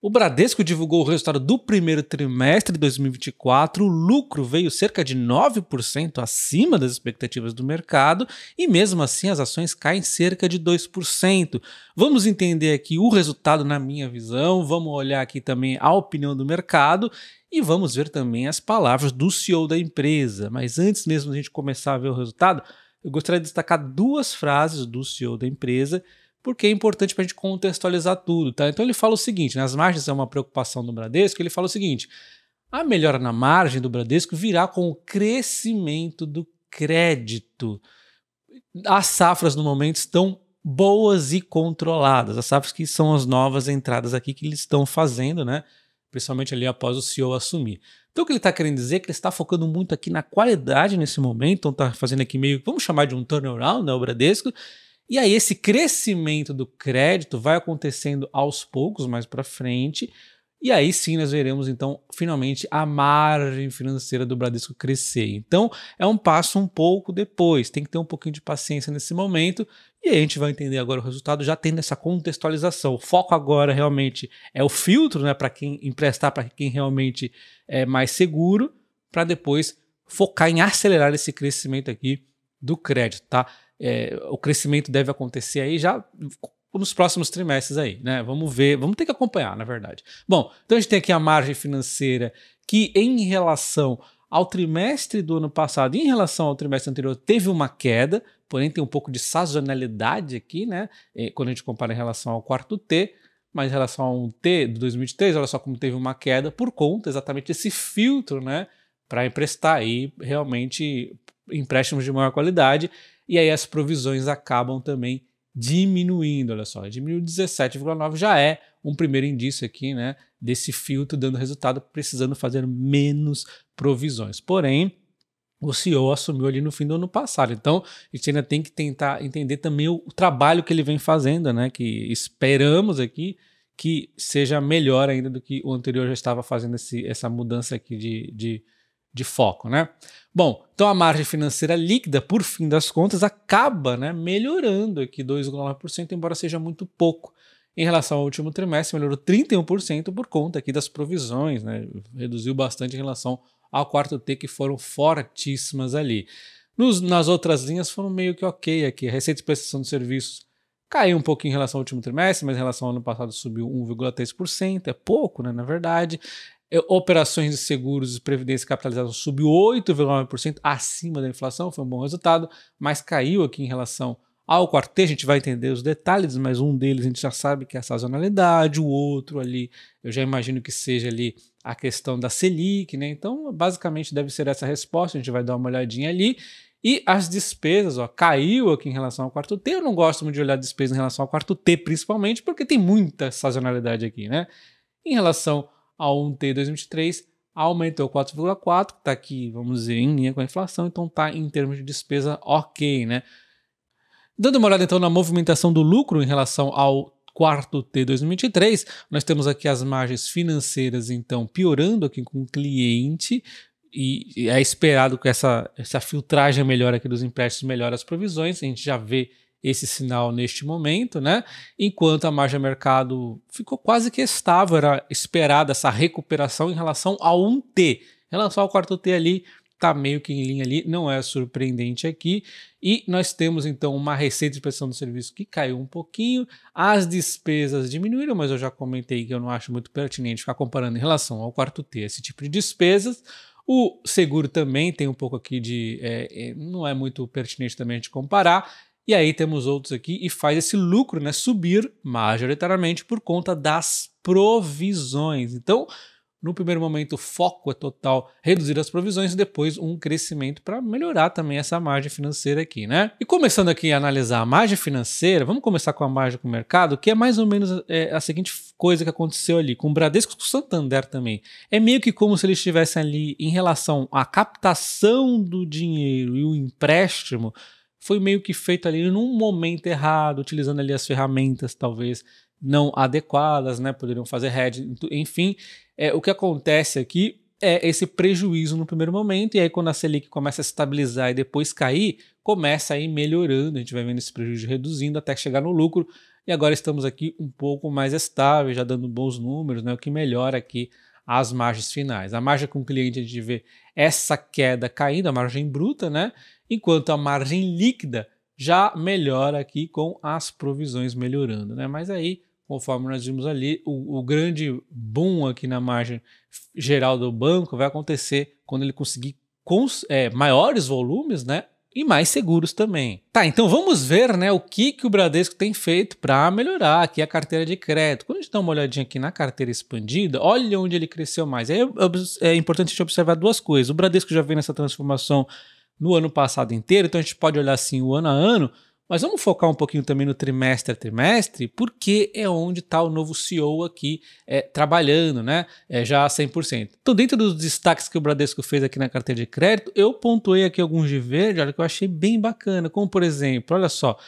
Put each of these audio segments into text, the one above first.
O Bradesco divulgou o resultado do primeiro trimestre de 2024. O lucro veio cerca de 9% acima das expectativas do mercado e, mesmo assim, as ações caem cerca de 2%. Vamos entender aqui o resultado, na minha visão, vamos olhar aqui também a opinião do mercado e vamos ver também as palavras do CEO da empresa. Mas antes mesmo de a gente começar a ver o resultado, eu gostaria de destacar duas frases do CEO da empresa porque é importante para a gente contextualizar tudo, tá? Então ele fala o seguinte, nas né? margens é uma preocupação do Bradesco, ele fala o seguinte, a melhora na margem do Bradesco virá com o crescimento do crédito. As safras no momento estão boas e controladas. As safras que são as novas entradas aqui que eles estão fazendo, né? Principalmente ali após o CEO assumir. Então o que ele está querendo dizer é que ele está focando muito aqui na qualidade nesse momento, então está fazendo aqui meio, vamos chamar de um turnaround, né? O Bradesco, e aí esse crescimento do crédito vai acontecendo aos poucos mais para frente. E aí sim nós veremos então finalmente a margem financeira do Bradesco crescer. Então é um passo um pouco depois, tem que ter um pouquinho de paciência nesse momento e a gente vai entender agora o resultado já tendo essa contextualização. O foco agora realmente é o filtro, né, para quem emprestar, para quem realmente é mais seguro, para depois focar em acelerar esse crescimento aqui do crédito, tá? é, o crescimento deve acontecer aí já nos próximos trimestres aí, né? Vamos ver, vamos ter que acompanhar, na verdade. Bom, então a gente tem aqui a margem financeira que em relação ao trimestre do ano passado, em relação ao trimestre anterior, teve uma queda, porém tem um pouco de sazonalidade aqui, né? É, quando a gente compara em relação ao quarto T, mas em relação ao um T de 2023, olha só como teve uma queda por conta exatamente desse filtro, né? Para emprestar aí realmente empréstimos de maior qualidade e aí as provisões acabam também diminuindo, olha só, diminuiu 17,9, já é um primeiro indício aqui, né, desse filtro dando resultado, precisando fazer menos provisões. Porém, o CEO assumiu ali no fim do ano passado. Então, a gente ainda tem que tentar entender também o, o trabalho que ele vem fazendo, né, que esperamos aqui que seja melhor ainda do que o anterior já estava fazendo esse, essa mudança aqui de, de de foco, né? Bom, então a margem financeira líquida, por fim das contas, acaba né, melhorando aqui 2,9%, embora seja muito pouco. Em relação ao último trimestre, melhorou 31% por conta aqui das provisões, né? Reduziu bastante em relação ao quarto T, que foram fortíssimas ali. Nos, nas outras linhas foram meio que ok aqui. A receita de prestação de serviços caiu um pouquinho em relação ao último trimestre, mas em relação ao ano passado subiu 1,3%, é pouco, né, na verdade. É, operações de seguros e previdência capitalizadas subiu 8,9% acima da inflação, foi um bom resultado, mas caiu aqui em relação ao quarteto. A gente vai entender os detalhes, mas um deles a gente já sabe que é a sazonalidade, o outro ali, eu já imagino que seja ali a questão da Selic, né? Então, basicamente deve ser essa a resposta, a gente vai dar uma olhadinha ali. E as despesas, ó, caiu aqui em relação ao quarto T. Eu não gosto muito de olhar despesas em relação ao quarto T, principalmente porque tem muita sazonalidade aqui, né? Em relação ao 1T 2023 aumentou 4,4, está aqui, vamos dizer, em linha com a inflação, então está em termos de despesa ok, né? Dando uma olhada então na movimentação do lucro em relação ao quarto T 2023, nós temos aqui as margens financeiras então piorando aqui com o cliente, e é esperado que essa, essa filtragem melhora aqui dos empréstimos melhore as provisões. A gente já vê esse sinal neste momento, né? Enquanto a margem de mercado ficou quase que estável, era esperada essa recuperação em relação ao 1T. Em relação ao quarto T ali, tá meio que em linha ali, não é surpreendente aqui. E nós temos então uma receita de prestação do serviço que caiu um pouquinho, as despesas diminuíram, mas eu já comentei que eu não acho muito pertinente ficar comparando em relação ao quarto T esse tipo de despesas. O seguro também tem um pouco aqui de. É, não é muito pertinente também a gente comparar. E aí temos outros aqui e faz esse lucro né, subir majoritariamente por conta das provisões. Então, no primeiro momento, o foco é total reduzir as provisões e depois um crescimento para melhorar também essa margem financeira aqui, né? E começando aqui a analisar a margem financeira, vamos começar com a margem com o mercado, que é mais ou menos é, a seguinte coisa que aconteceu ali com o Bradesco e com o Santander também. É meio que como se eles estivessem ali em relação à captação do dinheiro e o empréstimo foi meio que feito ali num momento errado, utilizando ali as ferramentas talvez não adequadas, né? Poderiam fazer head, enfim. É, o que acontece aqui é esse prejuízo no primeiro momento, e aí quando a Selic começa a estabilizar e depois cair, começa a ir melhorando, a gente vai vendo esse prejuízo reduzindo até chegar no lucro, e agora estamos aqui um pouco mais estável, já dando bons números, né, o que melhora aqui as margens finais. A margem com o cliente a gente vê essa queda caindo, a margem bruta, né? enquanto a margem líquida já melhora aqui com as provisões melhorando, né? Mas aí, conforme nós vimos ali, o, o, grande boom aqui na margem geral do banco vai acontecer quando ele conseguir cons, é, maiores volumes, né? E mais seguros também. Tá, então vamos ver né, o que, que o Bradesco tem feito para melhorar aqui a carteira de crédito. Quando a gente dá uma olhadinha aqui na carteira expandida, olha onde ele cresceu mais. É, é importante a gente observar duas coisas. O Bradesco já vem nessa transformação no ano passado inteiro, então a gente pode olhar assim o ano a ano, mas vamos focar um pouquinho também no trimestre a trimestre, porque é onde está o novo CEO aqui é, trabalhando, né? É, já 100%. Então, dentro dos destaques que o Bradesco fez aqui na carteira de crédito, eu pontuei aqui alguns de verde, olha, que eu achei bem bacana, como por exemplo, olha só,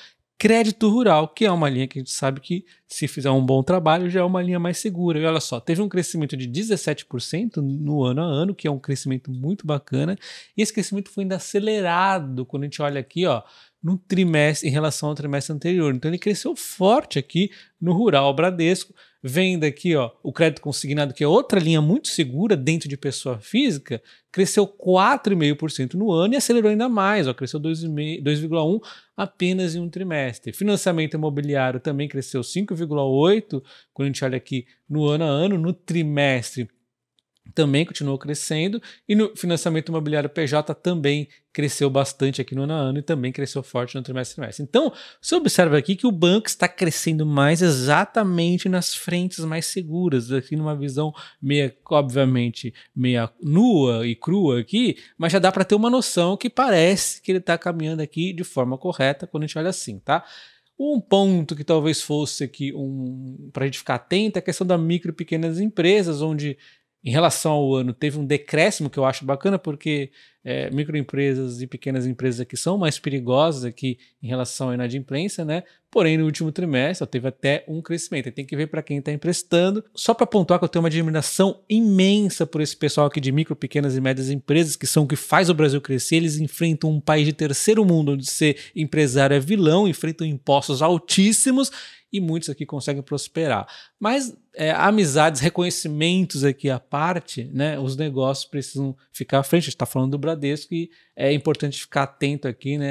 crédito rural, que é uma linha que a gente sabe que, se fizer um bom trabalho, já é uma linha mais segura. E olha só, teve um crescimento de 17% no ano a ano, que é um crescimento muito bacana, e esse crescimento foi ainda acelerado. Quando a gente olha aqui, ó, no trimestre em relação ao trimestre anterior. Então ele cresceu forte aqui no rural Bradesco. Vendo aqui ó, o crédito consignado, que é outra linha muito segura dentro de pessoa física, cresceu 4,5% no ano e acelerou ainda mais, ó, cresceu 2,1% apenas em um trimestre. Financiamento imobiliário também cresceu 5,8%, quando a gente olha aqui no ano a ano, no trimestre também continuou crescendo e no financiamento imobiliário PJ também cresceu bastante aqui no ano a ano e também cresceu forte no trimestre trimestre. Então, você observa aqui que o banco está crescendo mais exatamente nas frentes mais seguras, aqui numa visão meia, obviamente, meia nua e crua aqui, mas já dá para ter uma noção que parece que ele está caminhando aqui de forma correta quando a gente olha assim, tá? Um ponto que talvez fosse aqui um, para a gente ficar atento é a questão da micro e pequenas empresas, onde em relação ao ano, teve um decréscimo que eu acho bacana, porque é, microempresas e pequenas empresas aqui são mais perigosas aqui em relação à inadimplência, né? Porém, no último trimestre, teve até um crescimento. tem que ver para quem está emprestando. Só para pontuar que eu tenho uma admiração imensa por esse pessoal aqui de micro, pequenas e médias empresas, que são o que faz o Brasil crescer. Eles enfrentam um país de terceiro mundo, onde ser empresário é vilão, enfrentam impostos altíssimos e muitos aqui conseguem prosperar. Mas é, amizades, reconhecimentos aqui à parte, né? Os negócios precisam ficar à frente. A gente está falando do Brasil पूरा देश की é importante ficar atento aqui, né,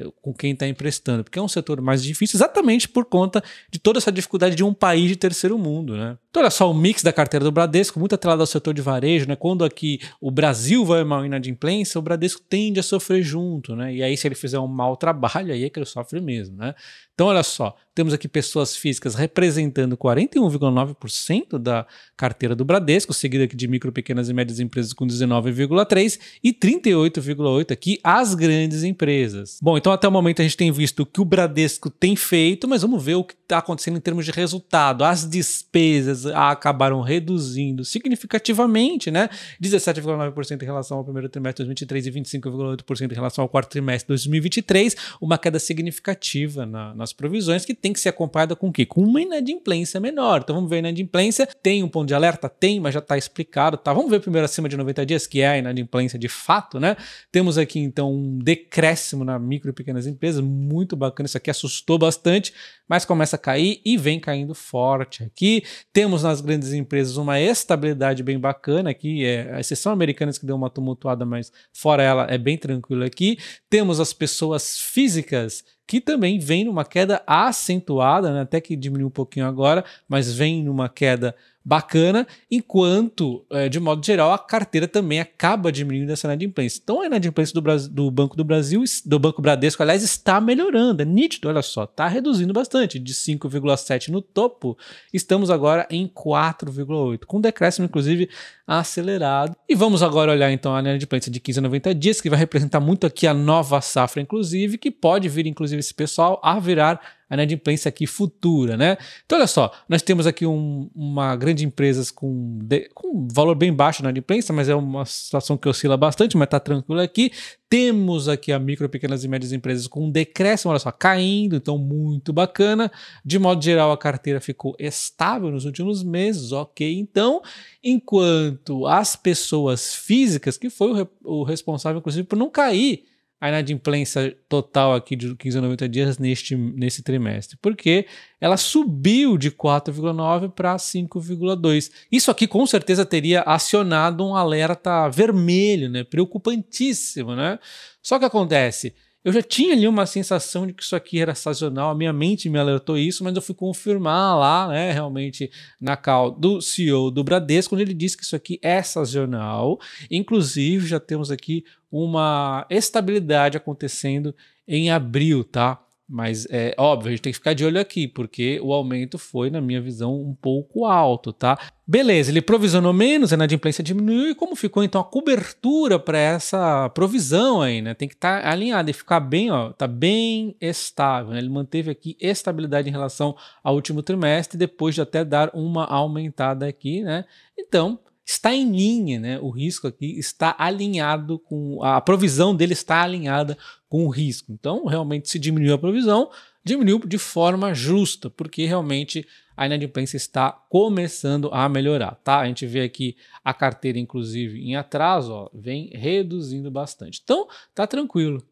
é, com quem está emprestando, porque é um setor mais difícil, exatamente por conta de toda essa dificuldade de um país de terceiro mundo, né. Então, olha só o mix da carteira do Bradesco, muito atrelado ao setor de varejo, né, quando aqui o Brasil vai mal em inadimplência, o Bradesco tende a sofrer junto, né, e aí se ele fizer um mau trabalho, aí é que ele sofre mesmo, né. Então, olha só, temos aqui pessoas físicas representando 41,9% da carteira do Bradesco, seguida aqui de micro, pequenas e médias empresas com 19,3% e 38,8% 18 aqui, as grandes empresas. Bom, então até o momento a gente tem visto o que o Bradesco tem feito, mas vamos ver o que está acontecendo em termos de resultado. As despesas acabaram reduzindo significativamente, né? 17,9% em relação ao primeiro trimestre de 2023 e 25,8% em relação ao quarto trimestre de 2023, uma queda significativa na, nas provisões que tem que ser acompanhada com o quê? Com uma inadimplência menor. Então vamos ver a inadimplência, tem um ponto de alerta? Tem, mas já está explicado, tá? Vamos ver primeiro acima de 90 dias, que é a inadimplência de fato, né? Temos temos aqui, então, um decréscimo na micro e pequenas empresas, muito bacana. Isso aqui assustou bastante, mas começa a cair e vem caindo forte aqui. Temos nas grandes empresas uma estabilidade bem bacana aqui, é, a exceção americanas que deu uma tumultuada, mas fora ela é bem tranquilo aqui. Temos as pessoas físicas que também vem numa queda acentuada, né? até que diminuiu um pouquinho agora, mas vem numa queda bacana, enquanto, é, de modo geral, a carteira também acaba diminuindo essa inadimplência. Então a inadimplência do, Brasil, do Banco do Brasil, do Banco Bradesco, aliás, está melhorando, é nítido, olha só, está reduzindo bastante. De 5,7 no topo, estamos agora em 4,8, com decréscimo, inclusive, acelerado. E vamos agora olhar então a inadimplência de 15 a 90 dias, que vai representar muito aqui a nova safra, inclusive, que pode vir, inclusive, esse pessoal a virar a inadimplência aqui futura, né? Então, olha só, nós temos aqui um, uma grande empresa com, de, com valor bem baixo na inadimplência, mas é uma situação que oscila bastante, mas está tranquila aqui. Temos aqui a micro, pequenas e médias empresas com um decréscimo, olha só, caindo, então muito bacana. De modo geral, a carteira ficou estável nos últimos meses, ok? Então, enquanto as pessoas físicas, que foi o, o responsável, inclusive, por não cair, a inadimplência total aqui de 15 a 90 dias neste, nesse trimestre? Porque ela subiu de 4,9 para 5,2. Isso aqui com certeza teria acionado um alerta vermelho, né? preocupantíssimo. Né? Só que acontece, eu já tinha ali uma sensação de que isso aqui era sazonal, a minha mente me alertou isso, mas eu fui confirmar lá, né, realmente, na cal do CEO do Bradesco, onde ele disse que isso aqui é sazonal. Inclusive, já temos aqui uma estabilidade acontecendo em abril, tá? Mas é óbvio, a gente tem que ficar de olho aqui, porque o aumento foi, na minha visão, um pouco alto, tá? Beleza, ele provisionou menos, a inadimplência diminuiu, e como ficou então a cobertura para essa provisão aí, né? Tem que estar tá alinhada e ficar bem, ó, tá bem estável. Né? Ele manteve aqui estabilidade em relação ao último trimestre, depois de até dar uma aumentada aqui, né? Então, está em linha, né? O risco aqui está alinhado com a provisão dele está alinhada com o risco. Então, realmente se diminuiu a provisão, diminuiu de forma justa, porque realmente a inadimplência está começando a melhorar, tá? A gente vê aqui a carteira inclusive em atraso, ó, vem reduzindo bastante. Então, tá tranquilo.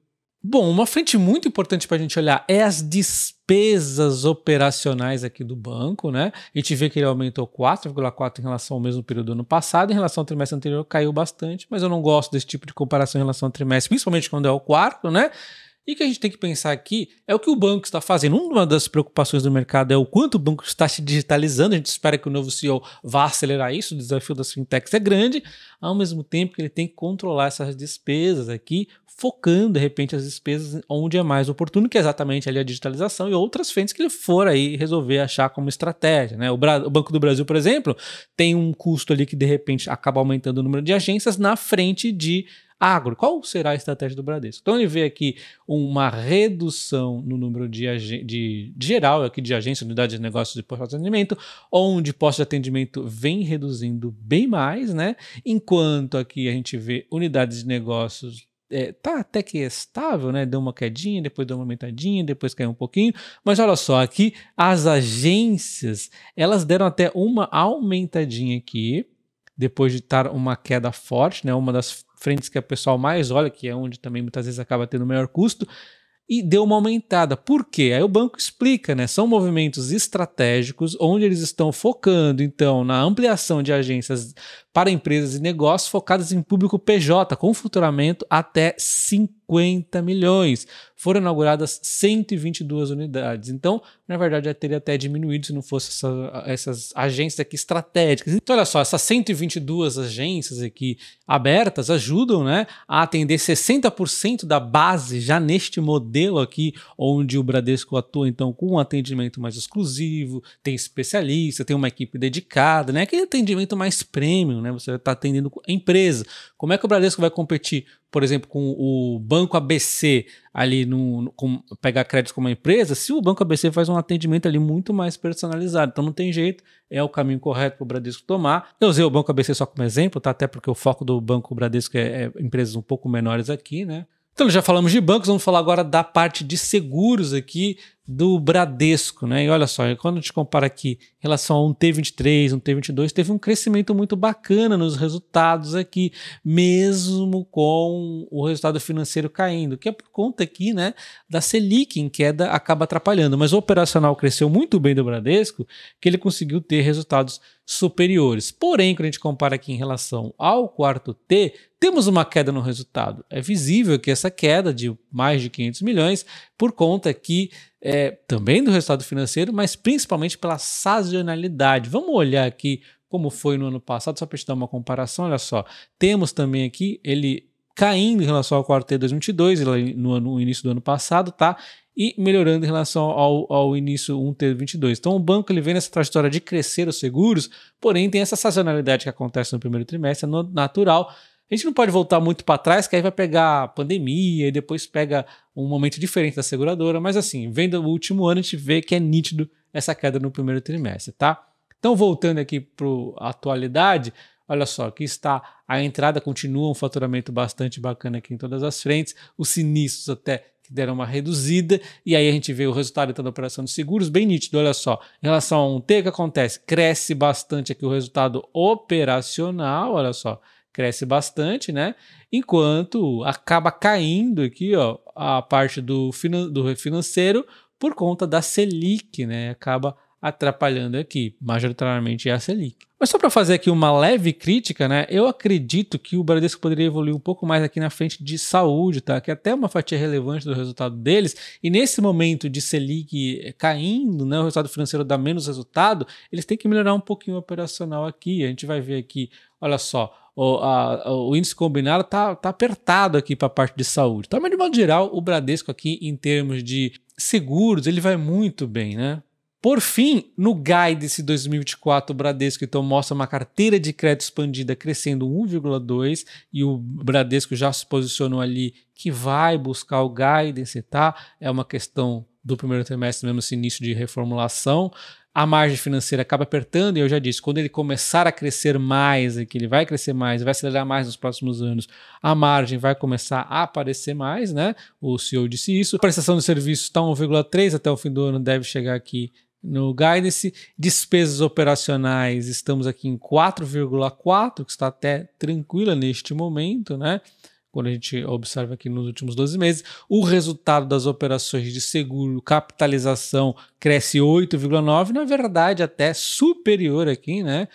Bom, uma frente muito importante para a gente olhar é as despesas operacionais aqui do banco, né? A gente vê que ele aumentou 4,4 em relação ao mesmo período do ano passado, em relação ao trimestre anterior caiu bastante, mas eu não gosto desse tipo de comparação em relação ao trimestre, principalmente quando é o quarto, né? E o que a gente tem que pensar aqui é o que o banco está fazendo. Uma das preocupações do mercado é o quanto o banco está se digitalizando. A gente espera que o novo CEO vá acelerar isso. O desafio das fintechs é grande, ao mesmo tempo que ele tem que controlar essas despesas aqui, focando de repente as despesas onde é mais oportuno, que é exatamente ali a digitalização e outras frentes que ele for aí resolver achar como estratégia. Né? O, o Banco do Brasil, por exemplo, tem um custo ali que de repente acaba aumentando o número de agências na frente de agro. Qual será a estratégia do Bradesco? Então ele vê aqui uma redução no número de, de, de geral, aqui de agências, unidades de negócios de postos de atendimento, onde postos de atendimento vem reduzindo bem mais, né? Enquanto aqui a gente vê unidades de negócios é, tá até que estável, né? Deu uma quedinha, depois deu uma aumentadinha, depois caiu um pouquinho. Mas olha só, aqui as agências elas deram até uma aumentadinha aqui, depois de estar uma queda forte, né? Uma das frentes que o pessoal mais olha, que é onde também muitas vezes acaba tendo o maior custo, e deu uma aumentada. Por quê? Aí o banco explica, né? São movimentos estratégicos onde eles estão focando, então, na ampliação de agências para empresas e negócios focadas em público PJ, com faturamento até 50 milhões. Foram inauguradas 122 unidades. Então, na verdade, teria até diminuído se não fosse essa, essas agências aqui estratégicas. Então, olha só, essas 122 agências aqui abertas ajudam né, a atender 60% da base já neste modelo aqui, onde o Bradesco atua, então, com um atendimento mais exclusivo, tem especialista, tem uma equipe dedicada, né? Aquele atendimento mais premium, né? né? Você está atendendo empresa Como é que o Bradesco vai competir, por exemplo, com o banco ABC ali no, no com, pegar crédito com uma empresa, se o banco ABC faz um atendimento ali muito mais personalizado? Então não tem jeito, é o caminho correto para o Bradesco tomar. Eu usei o banco ABC só como exemplo, tá? Até porque o foco do banco Bradesco é, é empresas um pouco menores aqui, né? Então já falamos de bancos, vamos falar agora da parte de seguros aqui do Bradesco, né? E olha só, quando a gente compara aqui em relação a um T23, um T22, teve um crescimento muito bacana nos resultados aqui, mesmo com o resultado financeiro caindo, que é por conta aqui, né, da Selic em queda acaba atrapalhando, mas o operacional cresceu muito bem do Bradesco, que ele conseguiu ter resultados superiores. Porém, quando a gente compara aqui em relação ao quarto T, temos uma queda no resultado. É visível que essa queda de mais de 500 milhões por conta que é, também do resultado financeiro, mas principalmente pela sazonalidade. Vamos olhar aqui como foi no ano passado, só para te dar uma comparação, olha só. Temos também aqui ele caindo em relação ao quarto T 2022, no, ano, no início do ano passado, tá? E melhorando em relação ao, ao início 1T 22. Então, o banco ele vem nessa trajetória de crescer os seguros, porém tem essa sazonalidade que acontece no primeiro trimestre, é natural, a gente não pode voltar muito para trás, que aí vai pegar a pandemia e depois pega um momento diferente da seguradora, mas assim, vendo o último ano, a gente vê que é nítido essa queda no primeiro trimestre, tá? Então, voltando aqui para a atualidade, olha só, aqui está a entrada, continua um faturamento bastante bacana aqui em todas as frentes, os sinistros até que deram uma reduzida, e aí a gente vê o resultado então, da operação de seguros bem nítido, olha só. Em relação a um T, o que acontece? Cresce bastante aqui o resultado operacional, olha só cresce bastante, né? Enquanto acaba caindo aqui, ó, a parte do, finan do financeiro por conta da Selic, né? Acaba atrapalhando aqui, majoritariamente é a Selic. Mas só para fazer aqui uma leve crítica, né? Eu acredito que o Bradesco poderia evoluir um pouco mais aqui na frente de saúde, tá? Que é até uma fatia relevante do resultado deles. E nesse momento de Selic caindo, né, o resultado financeiro dá menos resultado, eles têm que melhorar um pouquinho o operacional aqui. A gente vai ver aqui, olha só, o, a, o, índice combinado tá, tá apertado aqui para a parte de saúde. Tá? Mas, de modo geral, o Bradesco aqui, em termos de seguros, ele vai muito bem, né? Por fim, no Guidance 2024, o Bradesco então mostra uma carteira de crédito expandida crescendo 1,2 e o Bradesco já se posicionou ali que vai buscar o Guidance, tá? É uma questão do primeiro trimestre, mesmo esse início de reformulação a margem financeira acaba apertando, e eu já disse, quando ele começar a crescer mais, que ele vai crescer mais, vai acelerar mais nos próximos anos, a margem vai começar a aparecer mais, né? O CEO disse isso. A prestação de serviços está 1,3 até o fim do ano, deve chegar aqui no guidance, despesas operacionais, estamos aqui em 4,4, que está até tranquila neste momento, né? Quando a gente observa aqui nos últimos 12 meses, o resultado das operações de seguro, capitalização cresce 8,9, na verdade até superior aqui, né?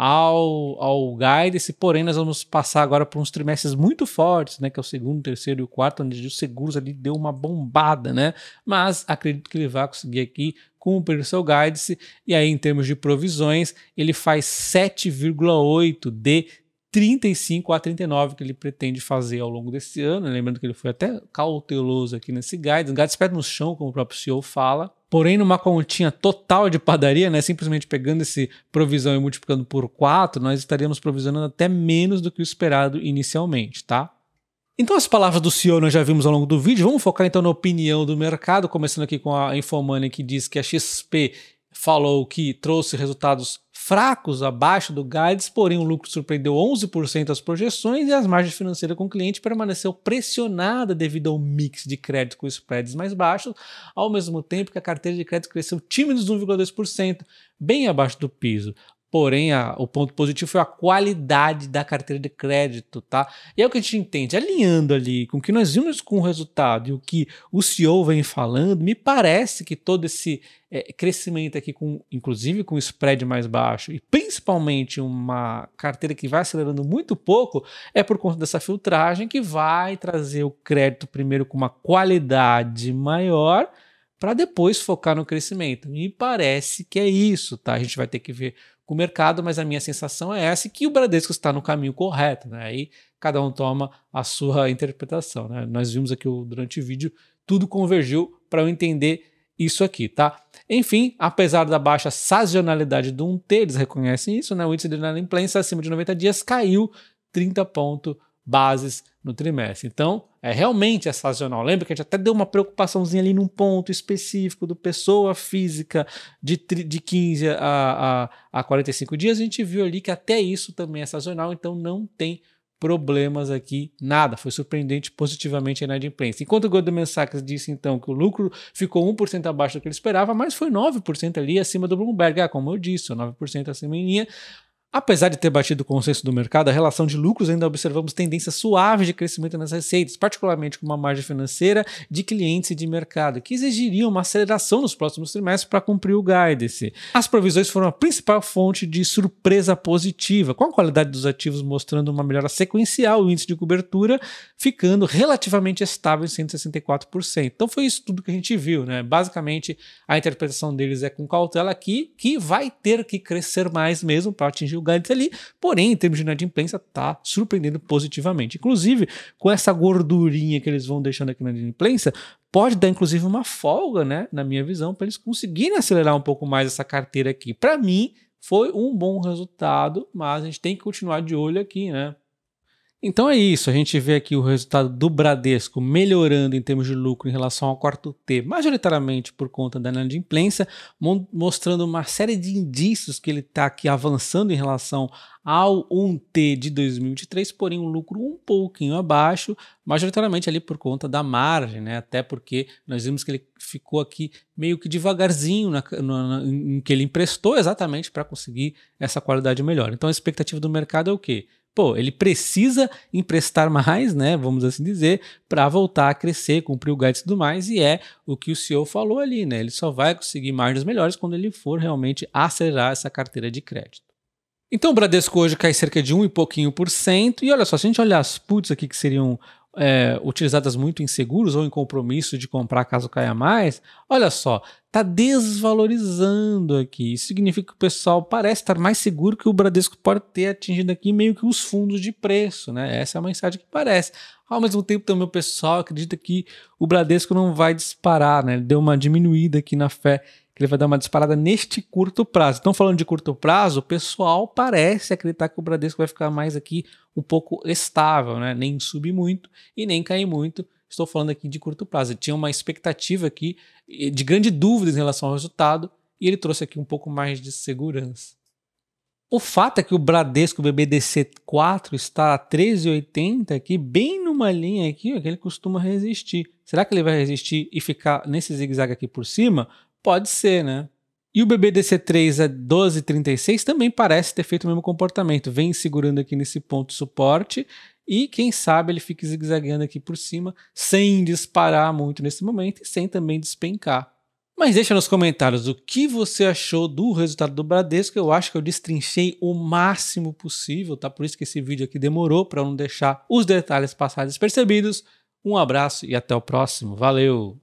ao, ao guidance, porém nós vamos passar agora por uns trimestres muito fortes, né, que é o segundo, terceiro e o quarto, onde os seguros ali deu uma bombada, né, mas acredito que ele vai conseguir aqui cumprir o seu guidance, e aí em termos de provisões, ele faz 7,8 de 35 a 39 que ele pretende fazer ao longo desse ano, né? lembrando que ele foi até cauteloso aqui nesse guidance, guidance pé no chão, como o próprio CEO fala, porém numa continha total de padaria, né, simplesmente pegando esse provisão e multiplicando por 4, nós estaríamos provisionando até menos do que o esperado inicialmente, tá? Então, as palavras do CEO nós já vimos ao longo do vídeo. Vamos focar então na opinião do mercado, começando aqui com a Infomoney que diz que a XP falou que trouxe resultados fracos abaixo do guidance, porém o lucro surpreendeu 11% as projeções e as margens financeiras com o cliente permaneceu pressionada devido ao mix de crédito com spreads mais baixos, ao mesmo tempo que a carteira de crédito cresceu tímidos 1,2%, bem abaixo do piso. Porém, a, o ponto positivo foi a qualidade da carteira de crédito, tá? E é o que a gente entende, alinhando ali com o que nós vimos com o resultado e o que o CEO vem falando, me parece que todo esse é, crescimento aqui, com, inclusive com spread mais baixo e principalmente uma carteira que vai acelerando muito pouco, é por conta dessa filtragem que vai trazer o crédito primeiro com uma qualidade maior para depois focar no crescimento. Me parece que é isso, tá? A gente vai ter que ver com o mercado, mas a minha sensação é essa que o Bradesco está no caminho correto, né? Aí cada um toma a sua interpretação, né? Nós vimos aqui durante o vídeo, tudo convergiu para eu entender isso aqui, tá? Enfim, apesar da baixa sazonalidade do 1T, eles reconhecem isso, né? O índice de inadimplência acima de 90 dias caiu 30 pontos bases no trimestre. Então, é realmente é sazonal. Lembra que a gente até deu uma preocupaçãozinha ali num ponto específico do pessoa física de, de 15 a, a, a 45 dias. A gente viu ali que até isso também é sazonal, então não tem problemas aqui, nada. Foi surpreendente positivamente a imprensa. Enquanto o Goldman Sachs disse então que o lucro ficou 1% abaixo do que ele esperava, mas foi 9% ali acima do Bloomberg. Ah, como eu disse, 9% acima em linha. Apesar de ter batido o consenso do mercado, a relação de lucros ainda observamos tendência suave de crescimento nas receitas, particularmente com uma margem financeira de clientes e de mercado, que exigiria uma aceleração nos próximos trimestres para cumprir o guidance. As provisões foram a principal fonte de surpresa positiva, com a qualidade dos ativos mostrando uma melhora sequencial, o índice de cobertura ficando relativamente estável em 164%. Então foi isso tudo que a gente viu, né? Basicamente, a interpretação deles é com cautela aqui, que vai ter que crescer mais mesmo para atingir gigantes ali, porém, em termos de inadimplência, está surpreendendo positivamente. Inclusive, com essa gordurinha que eles vão deixando aqui na inadimplência, pode dar inclusive uma folga, né, na minha visão, para eles conseguirem acelerar um pouco mais essa carteira aqui. Para mim, foi um bom resultado, mas a gente tem que continuar de olho aqui, né? Então é isso, a gente vê aqui o resultado do Bradesco melhorando em termos de lucro em relação ao quarto T, majoritariamente por conta da inadimplência, mostrando uma série de indícios que ele está aqui avançando em relação ao 1T de 2023, porém um lucro um pouquinho abaixo, majoritariamente ali por conta da margem, né? até porque nós vimos que ele ficou aqui meio que devagarzinho na, na, na em que ele emprestou exatamente para conseguir essa qualidade melhor. Então a expectativa do mercado é o quê? pô, ele precisa emprestar mais, né? Vamos assim dizer, para voltar a crescer, cumprir o guidance e tudo mais, e é o que o CEO falou ali, né? Ele só vai conseguir margens melhores quando ele for realmente acelerar essa carteira de crédito. Então o Bradesco hoje cai cerca de um e pouquinho por cento. E olha só, se a gente olhar as puts aqui que seriam é, utilizadas muito em seguros ou em compromisso de comprar caso caia mais, olha só, está desvalorizando aqui. Isso significa que o pessoal parece estar mais seguro que o Bradesco pode ter atingido aqui meio que os fundos de preço, né? Essa é a mensagem que parece. Ao mesmo tempo, também o pessoal acredita que o Bradesco não vai disparar, né? Ele deu uma diminuída aqui na fé que ele vai dar uma disparada neste curto prazo. Então, falando de curto prazo, o pessoal parece acreditar que o Bradesco vai ficar mais aqui um pouco estável, né? Nem subir muito e nem cair muito. Estou falando aqui de curto prazo. Ele tinha uma expectativa aqui eh, de grande dúvida em relação ao resultado e ele trouxe aqui um pouco mais de segurança. O fato é que o Bradesco BBDC4 está a 13,80 aqui, bem numa linha aqui ó, que ele costuma resistir. Será que ele vai resistir e ficar nesse zigue-zague aqui por cima? Pode ser, né? E o BBDC3 a 12,36 também parece ter feito o mesmo comportamento. Vem segurando aqui nesse ponto suporte e quem sabe ele fique zigue-zagueando aqui por cima sem disparar muito nesse momento e sem também despencar. Mas deixa nos comentários o que você achou do resultado do Bradesco. Eu acho que eu destrinchei o máximo possível, tá? Por isso que esse vídeo aqui demorou para não deixar os detalhes passados despercebidos. Um abraço e até o próximo. Valeu!